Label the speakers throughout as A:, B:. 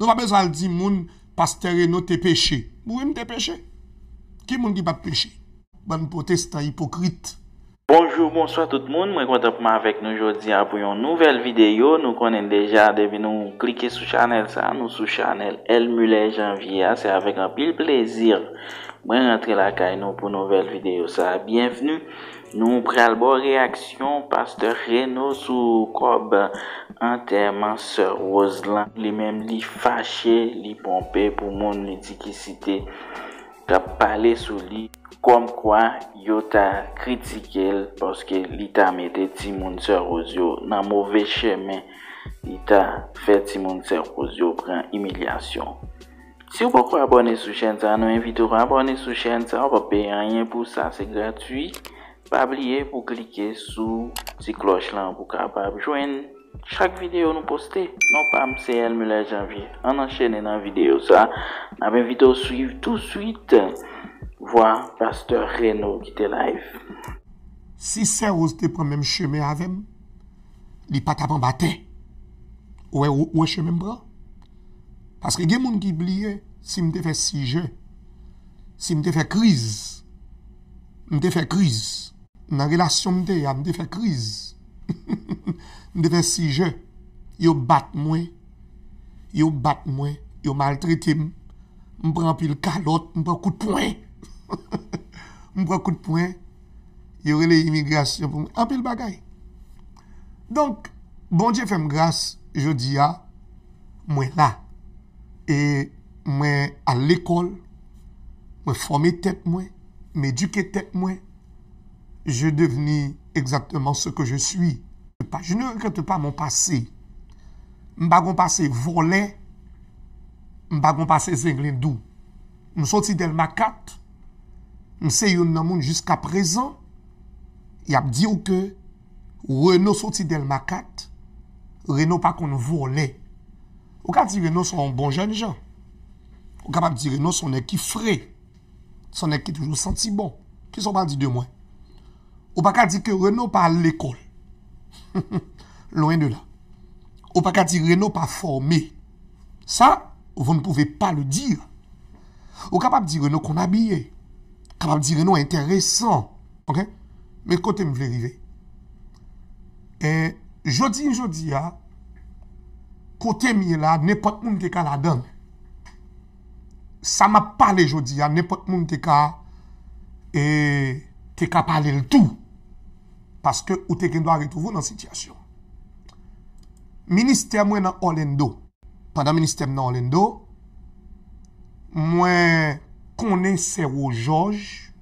A: Nou va bezal di moun pastere nou te peche.
B: Mou rem te peche?
A: Ki moun di bat peche? Ban poteste a hipokrite.
B: Bonjour, bonsoit tout moun. Mwen kontap mwen avek nou jodi apou yon nouvel video. Nou konen deja de vin nou klike sou chanel sa. Nou sou chanel El Mule Janvier. Se avek an pil plezir. Mwen rentre la kay nou pou nouvel videyo sa. Bienvenu nou pral bo reaksyon paste renou sou kob anterman sè rôz lan. Li menm li fache, li pompe pou moun nidiki site ta pale sou li kom kwa yo ta kritike l poske li ta mede ti moun sè rôz yo nan mouvè chèmen li ta fe ti moun sè rôz yo pran imilyasyon. Si ou pa kwa abone sou chen sa, nou en vide ou pa abone sou chen sa, ou pa peye anyen pou sa, se gratuy, pa abliye pou klike sou si kloche lan pou ka pa joen chak videyo nou poste. Non pa mse el mle janvi, an an chene nan videyo sa, nan men videyo suiv tout suite, vwa Pastor Reno ki te laif.
A: Si seros de pou men cheme avem, li pata ban bate, ou e, e cheme mba? Parce que il y a des gens qui oublient si je fais si je si je fais crise, je fais crise. Dans la relation, je fais crise. Je fais si je je bat moi yo bat moi yo maltraite m m prend pile calotte m prend coup de poing prends prend coup de poing Je rele l'immigration pour peu le bagaille. donc bon dieu fait une grâce je dis à moi là E mwen a l'ekol, mwen fome tet mwen, mwen eduke tet mwen, jè deveni egzakteman se ke jè sui. Jè nou rekwete pa mwen pase, mwen bagon pase volè, mwen bagon pase zenglèndou. Mwen soti del makat, mwen se yon nan moun jiska prezan, yap diyo ke ou reno soti del makat, reno pa kon volè. Ou pas dire non sont bon jeune gens. Ou capable dire non son nèg qui frais. Son nèg qui toujours senti bon. Qui sont pas dit de moi. Ou pas dire que Renault pas l'école. Loin de là. Ou pas dire Renault pas formé. Ça, vous ne pouvez pas le dire. Ou capable dire Renault qu'on habillé. Capable dire Renault intéressant. OK Mais côté me veut arriver. Et jodi jodi a ah, côté mien là, n'importe monde qui la donne. Ça m'a parlé jodi à hein, n'importe monde qui ka et qui ka le tout. Parce que ou t'es ken doit retrouver dans situation. Ministère est dans Orlando. Pendant le ministère dans Orlando, moi connais Sero Georges,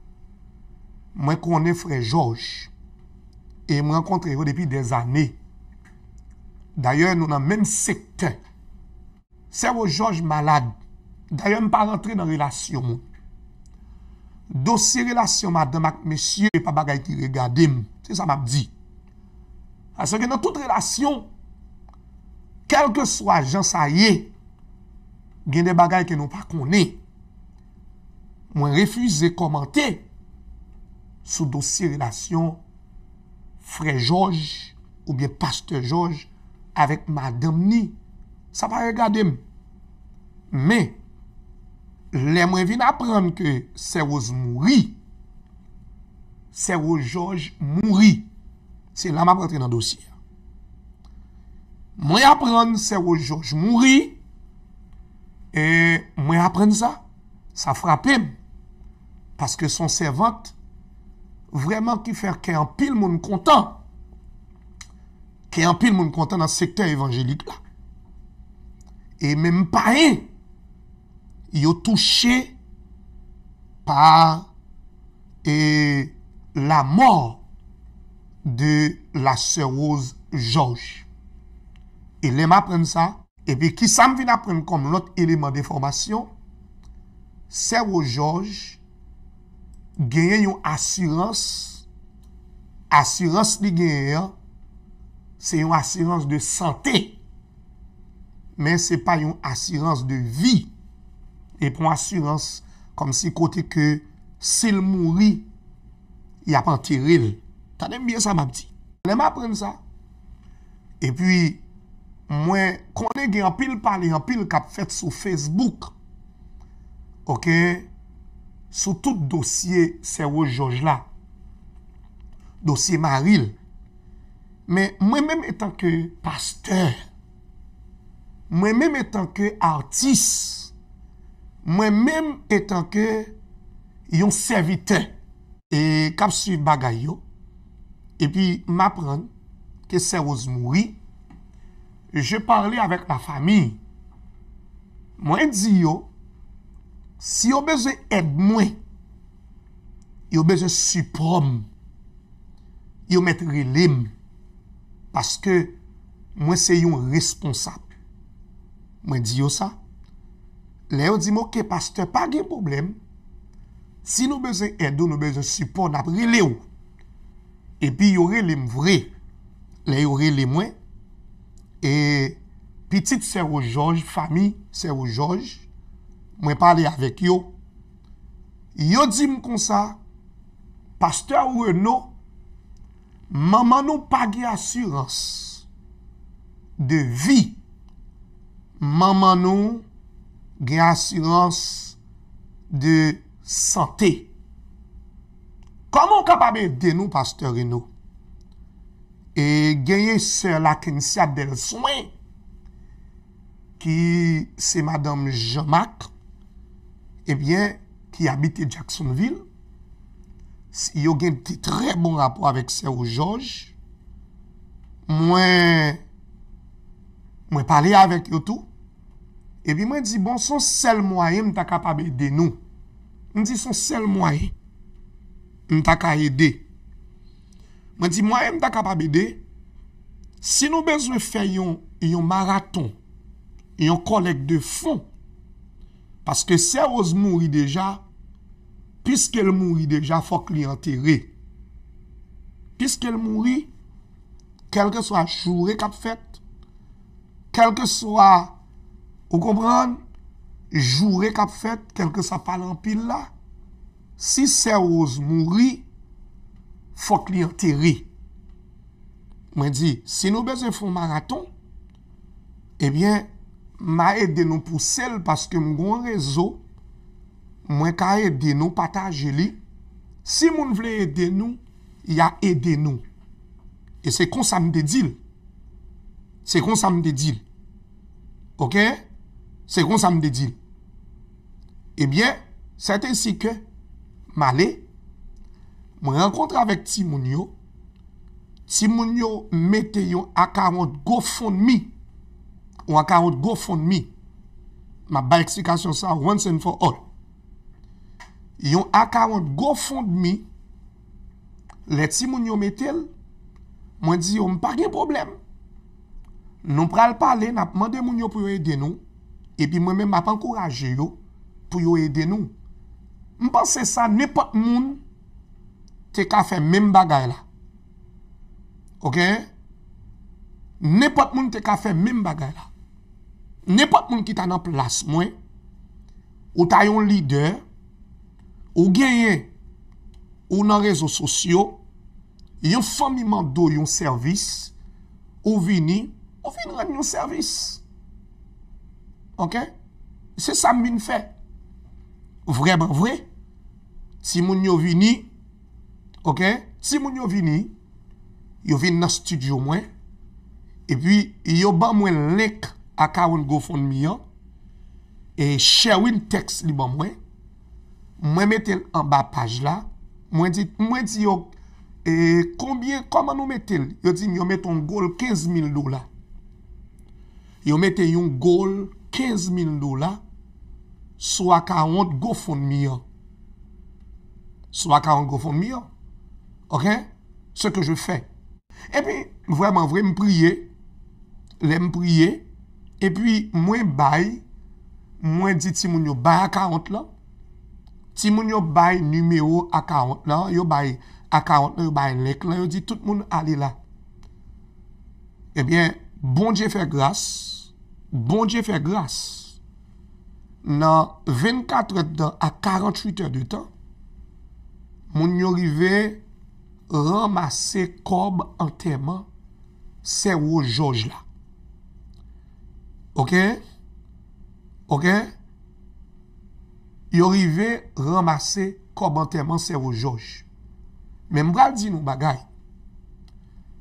A: Moi connais frère Georges, Et moi rencontre depuis des années. D'ayon nou nan men sekt. Se wou George malade. D'ayon m pa rentre nan relasyon moun. Dosye relasyon madame ak mesye. E pa bagay ti regade m. Se sa m ap di. Asan gen nan tout relasyon. Kelke swa jansaye. Gen de bagay ke nou pa kone. Mwen refuze komante. Sou dosye relasyon. Fre George. Ou bien paste George. Ou bien paste George. avèk madèm ni. Sa pa regadèm. Mè, lè mwen vin apren ke se wouz mouri, se wouz George mouri. Se lè mwen apren nan dosi. Mwen apren se wouz George mouri, e mwen apren sa, sa frapèm. Paske son se vant, vwèman ki fèr kè an pil moun kontan. E anpil moun kontan nan sektor evanjelik la. E menm pa e, yo touche pa e la mor de la sè rose George. E lèm apren sa, e pe ki sa m vin apren kon lout eleman de formasyon, sè rose George genyen yon asyrens, asyrens li genyen yon Se yon assurans de sante. Men se pa yon assurans de vi. E pou assurans... Kom si kote ke... Se l mouri... Ya pan tiril. Tanem byen sa ma pti. Lema apren sa. E pi... Mwen konlegi anpil pale anpil kap fet sou Facebook. Ok? Sou tout dosye se wou joj la. Dosye ma ril. Ok? men mwen menm etan ke pasteur mwen menm etan ke artis mwen menm etan ke yon servite e kap su bagay yo e pi m apren ke seroz moui je parli avek la fami mwen di yo si yo beze ed mwen yo beze suprom yo met relim ...paske mwen se yon responsable. Mwen di yo sa. Lè yo di mwen ke paste pa gen problem. Si nou beze edo, nou beze support napre lè yo. E pi yore lè m vre. Lè yore lè mwen. E pitit sèro George, fami sèro George, mwen pale avèk yo. Yo di m kon sa, paste a ou e nou... Maman nou pa ge asyranse de vi. Maman nou ge asyranse de sante. Koman kapabe denou pastor inou? E genye se la kensyat del souen ki se madame Jomak, e bien ki abite Jacksonville, Il y a un très bon rapport avec Sergio Georges. moins moins parle avec eux tout. Et puis, moi, dit, bon, son seul moyen, je capable d'aider nous. dit, dis, son seul moyen, je capable d'aider. Je dis, moi, je capable d'aider. Si nous besoin de faire un marathon, un collègue de fond, parce que Sergio Georges mourit déjà, puisqu'elle mourit déjà, il faut qu'elle enterre. Puisqu'elle mourit, quel que soit le jour fait, quel que soit, vous comprenez, le jour qu'elle fait, quel que soit en pile là, si c'est rose mourit, il faut l'on enterre. Je dis, si nous besoin font marathon, eh bien, m'a de nous pousser parce que mon grand réseau, moins ka aider nous partager li. Si moun vle nous nous ya a nous, et se c'est sa mde dil. Se qu'on sa mde Ok? Se qu'on sa mde eh bien c'est c'est que que, male, mwen rencontre avec ti moun yo, ti yo mette yo akarot gofon mi, ou gofon mi, ma ba explication sa once and for all. yon akawant go fond mi leti moun yo metel mwen di yo mpa gen problem nou pral pale nap mande moun yo pou yo ede nou epi mwen men map ankouraje yo pou yo ede nou mpase sa nepot moun te ka fe mwen bagay la ok nepot moun te ka fe mwen bagay la nepot moun ki ta nan plas mwen ou ta yon lider Ou genyen, ou les réseaux sociaux, yon famille mando yon service, ou vini, ou vini ren yon service Ok? ça ça min fait. Vraiment vrai Si moun yo vini, ok? Si moun yo vini, yo vini nan studio mwen, et puis yo ban mwen lek akawen go fond et et share win text li ban mwen, moi mette en bas page là moi dit dit et combien comment nous mettre je dit yo mettons un goal 000 dollars yo mette un goal 15000 dollars soit 40 go soit 40 gofon de OK ce que je fais et puis vraiment vrai me prier l'aime prier et puis moi bail moi dit si moun ba 40 là si moun yo bay numéro account 40 yo bay account là, yo bay lek là, yo dit tout moun allé là. Eh bien, bon Dieu fait grâce. Bon Dieu fait grâce. Dans 24 heures à 48 heures de temps, moun yo rive ramasser comme enterrement c'est au là. OK OK yo rive ramase kob an teman se vo joj men mbral di nou bagay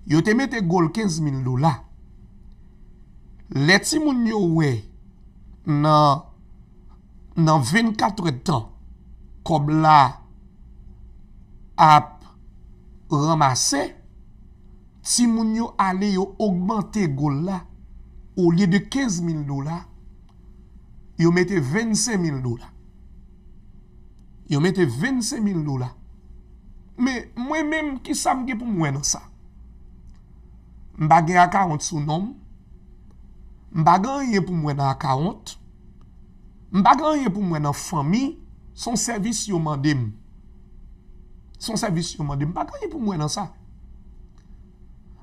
A: yo te mete gol 15000 do la le ti moun yo we nan nan 24 tan kob la ap ramase ti moun yo ale yo augmente gol la ou liye de 15000 do la yo mete 25000 do la Yo mette 25 000 Mais moi-même, qui sa mge pour moi dans ça Mba gen à 40 sous nom. Mba gen pour moi dans 40. Mba pour moi dans Son service. yo Son service yo mandem. Mba gen ye pou mwen dans sa.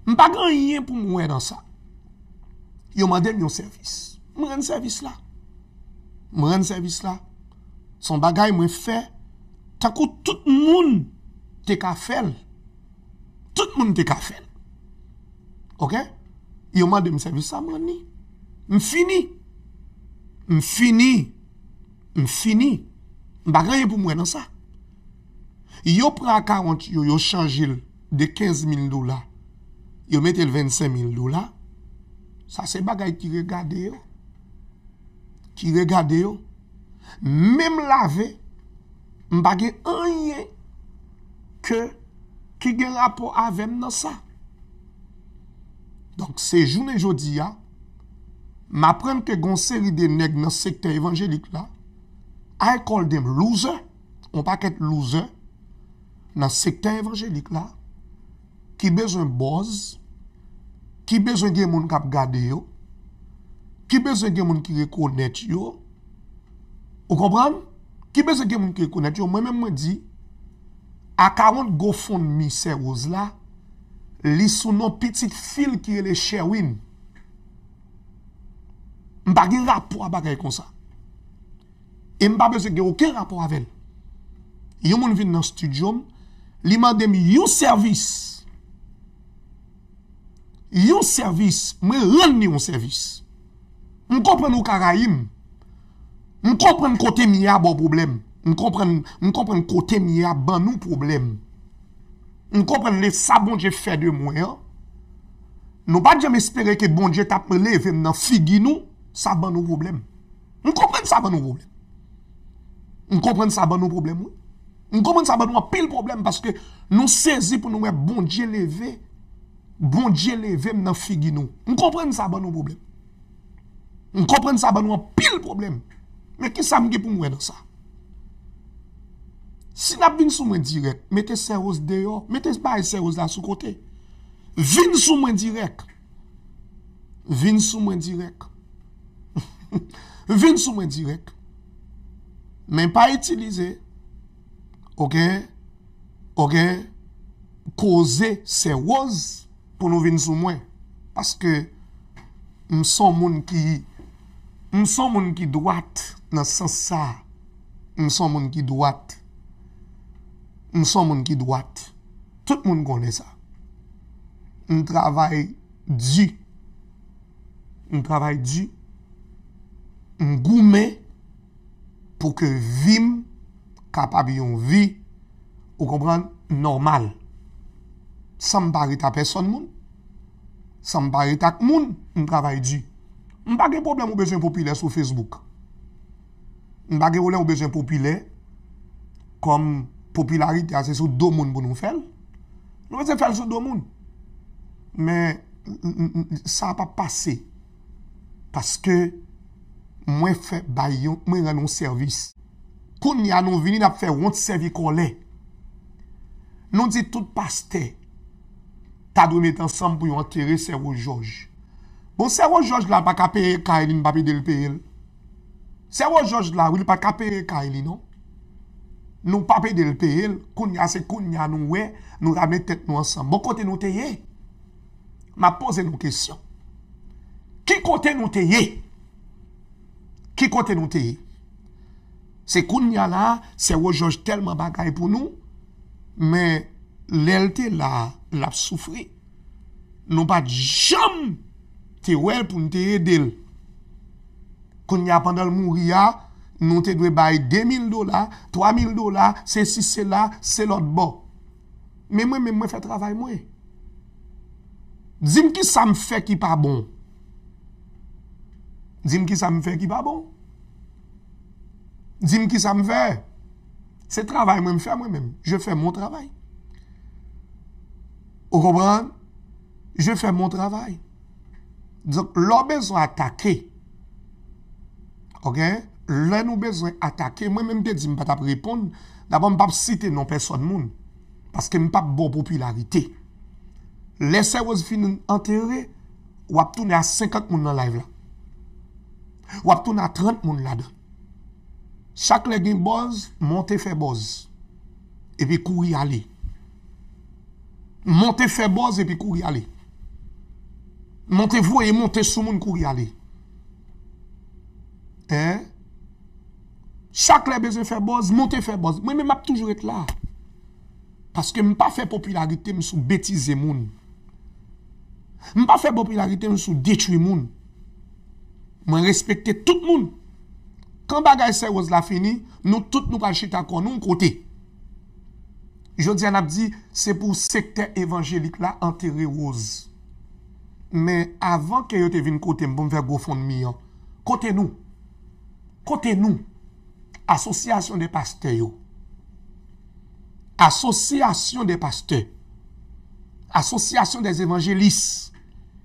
A: Mba gen pour pou mwen ça sa. Yo mandem yon service Mwen service la. Mwen service la. Son bagay mwen fait... Tout tout monde... te ka faire. Tout le monde te ka faire. Ok? Yo mande me servir sa man ni. M fini. M fini. M fini. M bagaye pou mwen dans sa. Yo pra 40 yo, yo chanjil de 15.000 dollars. Yo metel 25.000 dola. Ça c'est bagay ki regade yo. Ki regarde yo. Même laver Mpa gen anye ke qui gen rapo rapport avec ça. Donc, se jounen jodi ya, hein. vais apprendre gon série de dans I call them loser, on pa loser, nan sekte evanjelik la, ki bezon boz, ki bezon gen moun kap gade Qui ki besoin gen qui yo, ou comprenez Ki beze gen moun ki e konet yo, mwen men mwen di, a 40 go fon miseroz la, li sou non pitit fil ki e le chewin. Mpa gen rapor a bagay kon sa. E mpa beze gen okey rapor avel. Yo moun vin nan studyon, li mwen demi, yo servis. Yo servis, mwen ren ni yo servis. Mwen kompren ou karayim, comprenons comprends côté il bon problème. Je comprends, côté il a bon nous problème. Je le les sabons Dieu fait de moi. Hein? Nous pas jamais espérer que bon Dieu t'a lever dans figue nous, ça bon nos problèmes. On comprend ça bon nos problèmes. On comprend ça bon nos problèmes. On comprend ça bon nous pile problème parce que nous saisis pour nous bon Dieu levé, bon Dieu levé dans figuino. nous. On comprend ça bon nos problème. On comprend ça bon nous pile problème. Mais qui ça m'a pour moi dans ça? Si n'a vin sou moi direct, mettez ses de dehors, mettez pas roses la sou côté. Vin sou moi direct. Vin sou moi direct. vin sou moi direct. Mais pas utiliser. Ok? Ok? Causer roses pour nous vin sou moi. Parce que, m'son moun ki, m'son moun ki droite dans le sens ça. Nous sommes monde qui doit Nous sommes monde qui doit Tout le monde connaît ça. Nous travaillons dur. Nous travaillons dur. Nous goûtons pour que vim capable de vivre... Vous comprenez normal. Sans parler à personne, sans parler à tout le monde, nous travaillons dur. Nous pas de problème ou besoin populaire sur Facebook. m bagre ou lè ou bezwen popile kom popularite a se sou do moun pou nou fel nou bezwen fel sou do moun men sa pa pase paske mwen fè bayon mwen rè non servis kon ni anon vini nap fè wonservi kolè non di tout paste ta do net ansan pou yon atere sè wò jòj bon sè wò jòj la pa ka pè ka elin pa pè del pè el C'est wò George la, wè li pat ka Kaili, non? Nous pas payer le payer, koun ya se koun nou we, nou ramè nou ensemble. Bon côté nous teye? Ma pose nou question. Qui côté nous teye? Qui côté nous teye? Se Kounia là, la, se wò George tellement bagay pou nou, mais lèlte la, la soufri. pas pat jam te wèl pou nou teye del. Quand y a pendant le mourir, ah, nous te devons 2 000 dollars, 000 dollars, c'est si c'est là, c'est l'autre bon. Mais moi, même moi, fais travail, moi. Dis-moi qui ça me fait qui pas bon. Dis-moi qui ça me fait qui pas bon. Dis-moi qui ça me fait. C'est travail, moi, me fais moi-même. Je fais mon travail. Vous comprenez? Je fais mon travail. Donc, l'homme besoin attaqué. OK Là, nous besoin attaquer. Moi-même, je ne vais pas répondre. D'abord, je ne vais pas citer non personne. parce que je ne pas bon popularité. Laissez vous fin enterré, ou à tourner à 50 personnes dans live là. Ou à tourner à 30 personnes là-dedans. Chaque légende buzz, monter fait buzz. Et puis courir aller. Monter fait buzz et puis courir aller. Monter vous et monter sous monde courir aller. Hein? Chaque les besoin faire boss, monter faire boss. Moi même m'a toujours être là. Parce que m'pas fait popularité me sous bêtiser moun. M'pas fait popularité me sous détruire moun. Moi respecter tout moun. Quand bagay sérieuse la fini, nous tout nous pral chita kon nous côté. Jodian a dit c'est pour secteur évangélique là enterrer rose. Mais avant que yo te vienne côté pour vergo faire gros fond de côté nous Côté nous, association des pasteurs, association des pasteurs, Association des évangélistes,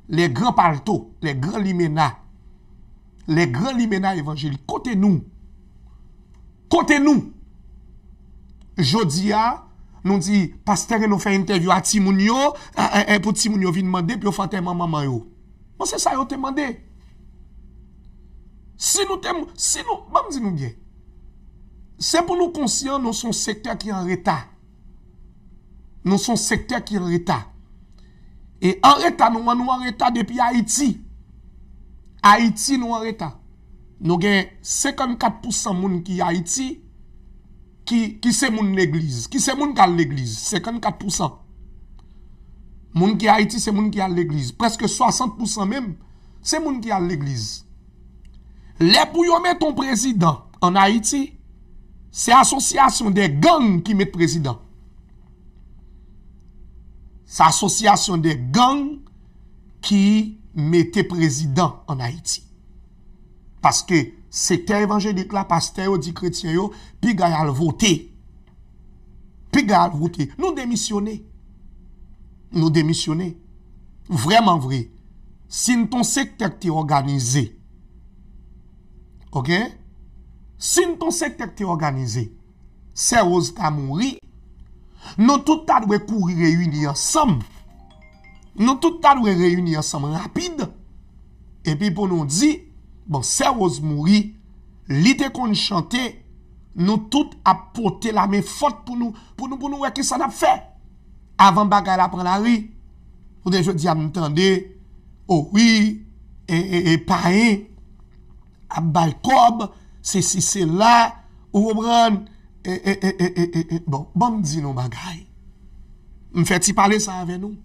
A: les grands palto, les grands limena, les grands limena évangéliques, Côté nous, kote nous, Jodia nous dit pasteur nous nous interview à Timounio, un euh, euh, euh, Timounio vient vient vient timoun yo maman yo. ça, c'est ça yo te demande si nous t'aimons, si nous, bien. C'est pour nous conscients, nous sommes secteur qui est en retard. Nous sommes secteur qui est en retard. Et en retard, nous sommes en retard depuis Haïti. Haïti, nous en retard. Nous avons 54% de monde qui Haïti, qui, qui c'est mon l'église, qui c'est mon qui l'église, 54%. Moun qui Haïti, c'est moun qui à l'église. Presque 60% même, c'est moun qui à l'église. Les bouillons mettent ton président en Haïti, c'est association des gangs qui met président. C'est l'association des gangs qui mettait président en Haïti. Parce que secteur évangélique là, pasteur dit chrétien puis gars le voter. Puis gars voter. Nous démissionner. Nous démissionner. Vraiment vrai. Si ton secteur est organisé, Ok? nous ton organisé, nous organisée. Nous ta mounri, Nous tout ta dwe kouri réunir, sommes. Nous tout ta réunir ensemble rapide. E puis pou nou di, bon c'est rose li qu'on chante, nous tout la main pour nous, pour nous, pour pour nous, nous ça' nous, fait? Avant baga la rue la rue. ou de je oh, oui, et pareil à Balcob, c'est si c'est là ou on eh, eh, eh, eh, bon, bon, me dit bagay. Me fait-il parler ça avec nous?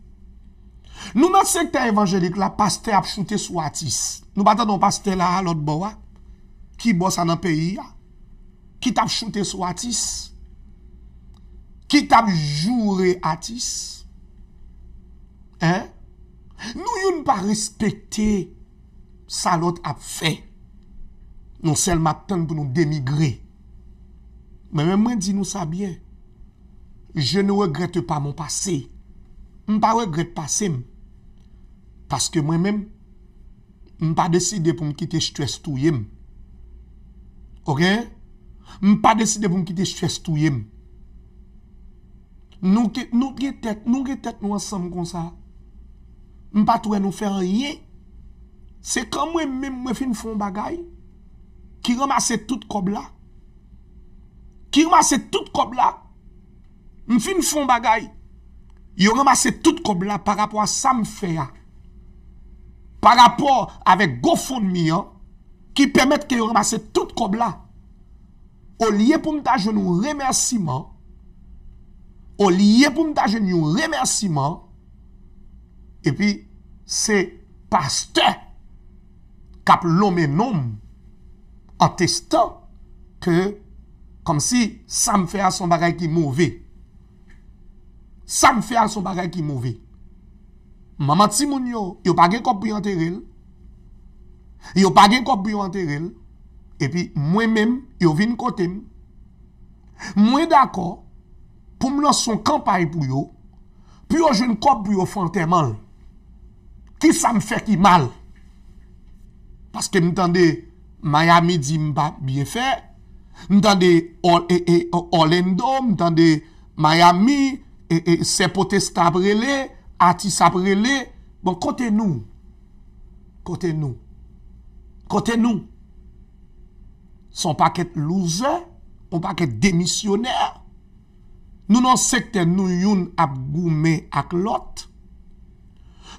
A: Nous, notre secteur évangélique, la pasteur a shooté sur Atis. Nous battons pasteur là, l'autre bois, hein, qui bosse dans le pays, hein, qui t'a shooté sous qui t'a joué Atis. Hein? Nous, nous pas respecté ça l'autre a fait. Non seulement attendre pour nous démigrer. Mais même moi, dis-nous ça bien. Je ne regrette pas mon passé. Je ne regrette pas passé. Parce que moi-même, je n'ai pas décidé pour me quitter stress tout. Ok? Je n'ai pas décidé pour me quitter stress tout. Nous sommes nous tête nous ensemble comme ça. Je ne pas nous faire rien. C'est comme moi-même, je fais une bagaille qui ramassait tout cob là. Qui ramassait tout cob là. M'fin fond bagay. Yo ramassé tout cob là par rapport à ça fait Par rapport avec GoFundMe hein, qui permet que yo toutes tout cob là. Au lieu pour me jeune un remerciement. Au lieu pour me jeune un remerciement. Et puis c'est pasteur cap l'homme et testant... que comme si ça me fait à son bagage qui est mauvais. Ça me fait à son bagage qui est mauvais. Maman Timoun yo, yo pas gen kop pou enterrer. Yo pas gen kop pou enterrer. Et puis moi-même, yo vinn côté. Moi d'accord pour me lancer son campagne pour yo. Puis yo jeune kop pour yo mal. Qui ça me fait qui mal? Parce que m'tende, Miami, Zimbabwe, Biafè. Mwen tan de e, e, Orlando, mwen tan de Miami, e, Sepotes tabrele, Atisabrele. Bon, kote nou. Kote nou. Kote nou. S'on pa ket louze, ou pa ket demisyonèr. Nou nan sekte nou youn ap goume ak lot.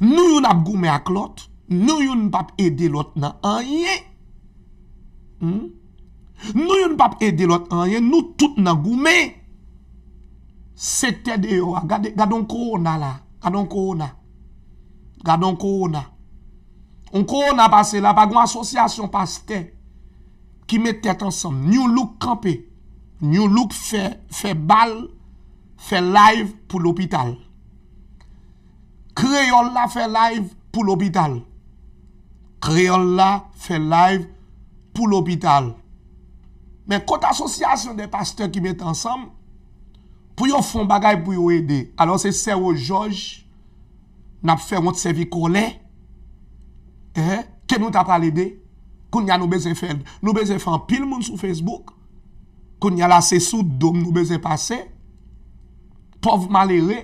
A: Nou youn ap goume ak lot, nou youn pap ede lot nan anyè. Hmm? Nou yon pape ede lot anye Nou tout nan gou Mè Sè tè de yo Gade on ko ona la Gade on ko ona Gade on ko ona On ko ona pase la Pa gwen asosyasyon paste Ki mè tè tè ansèm Nyon loup kampè Nyon loup fè bal Fè live pou l'opital Kreyolla fè live pou l'opital Kreyolla fè live pou l'opital pou l'opital. Men kote asosyasyon de pasteur ki met ansam, pou yo fon bagay pou yo ede, alo se sè ou joj, nap fè wot sèvi kolè, ke nou tapal ede, koun nyan nou bezè fè, nou bezè fè an pil moun sou Facebook, koun nyan la sè sou dom nou bezè pase, pov malere,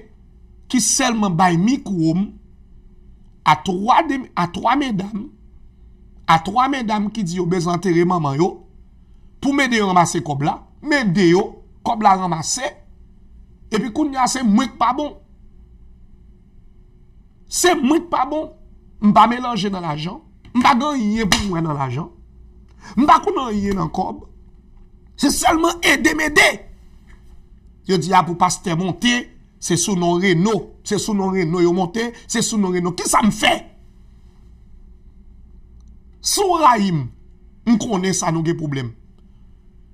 A: ki sèlman bay mikoum, a 3 medam, à trois mesdames qui disent qu'ils besoin d'enterrer maman pour m'aider à ramasser comme là, m'aider yo, comme là ramasser, et puis qu'on y a c'est moins pas bon. C'est moins pas bon. M'pas mélanger dans l'argent, m'pas gagner pour moi dans l'argent, m'pas pas rien dans cob. C'est seulement aider m'aider. Je dis à ah, pour pasteur monter, c'est sous nos Renault, c'est sous nos Renault yo monter, c'est sous nos Renault. Qui ça me fait? Souraïm, raïm, on connaît ça, nous avons problème.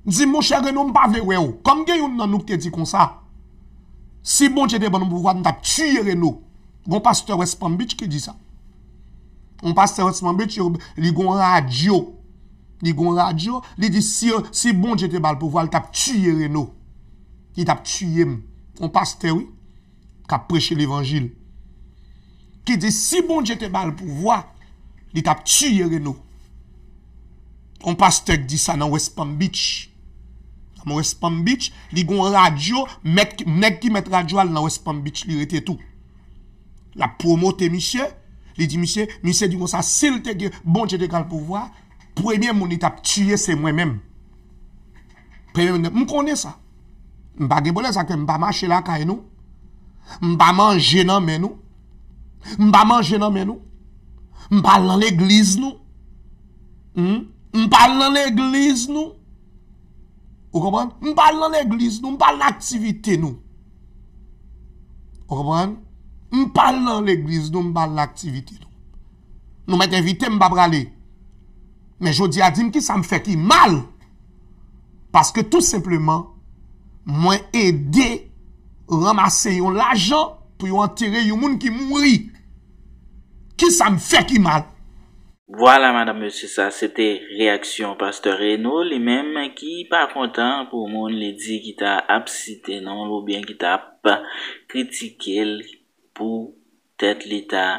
A: Dis, mon cher Renaud, pas ou Comme gè yon nan nous te dit comme ça. Si bon Dieu te bon pouvoir, tu tuer tué Renaud. Gon pasteur West qui dit ça. On pasteur West Palm Beach, li gon radio. Li gon radio, li dit, si, si bon Dieu te bal pouvoir, tap tué Renaud. Il tuer tué On pasteur, oui, qui a prêché l'évangile. Qui dit, si bon Dieu te bal pouvoir, li tap tuye nous. On pasteur dit ça dans West Palm Beach. Dans West Palm Beach, li gon radio, mek, mec qui met radio al nan West Palm Beach, li rete tout. La promote monsieur, li dit monsieur, monsieur, dit ça, sa, sil te ge, bon j'ai te gal pouvoir. Premier mon li tap tuye c'est moi même. Premier moun, m ça. sa. M pa gebole sa ke la kay nou. M manje nan men nou. nous. nan nou. On parle dans l'église nous. On hmm? parle dans l'église nous. Vous comprenez On parle dans l'église nous, parlons parle l'activité nous. Vous comprenez On parle dans l'église nous, parlons parle l'activité nous. Nous m'avons invité, aller. Mais je dis à dire qui ça me fait qui mal. Parce que tout simplement, moi à ramasser l'argent pour enterrer les gens qui mourit. Ki sa m fè ki mal?
B: Voilà madame, c'est ça, c'était réaction Pasteur Reno, le même qui pas content pou moun l'édit ki ta ap cité non, ou bien ki ta pa kritikil pou tèt l'état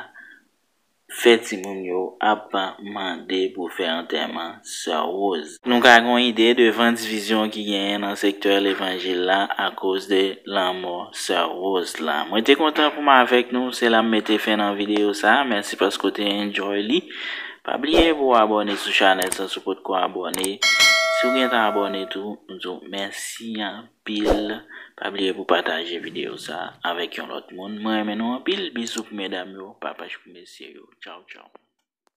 B: Feti moun yo ap pa mande pou fè an teman sè rose. Nou kakon ide devan di vizyon ki genyen nan sektor l'evangil la a kous de lan mò sè rose la. Mwen te kontan pou man avek nou. Se la mwen te fè nan video sa. Mènsi pa skote enjoy li. Pa blye pou abone sou chanel sa sou pot ko abone. Si ou gen te abone tou, mènsi yon pil. N'oubliez pas de partager la vidéo ça avec un autre monde. Moi, maintenant, pile bisous, mesdames, papa, je vous remercie. Ciao, ciao.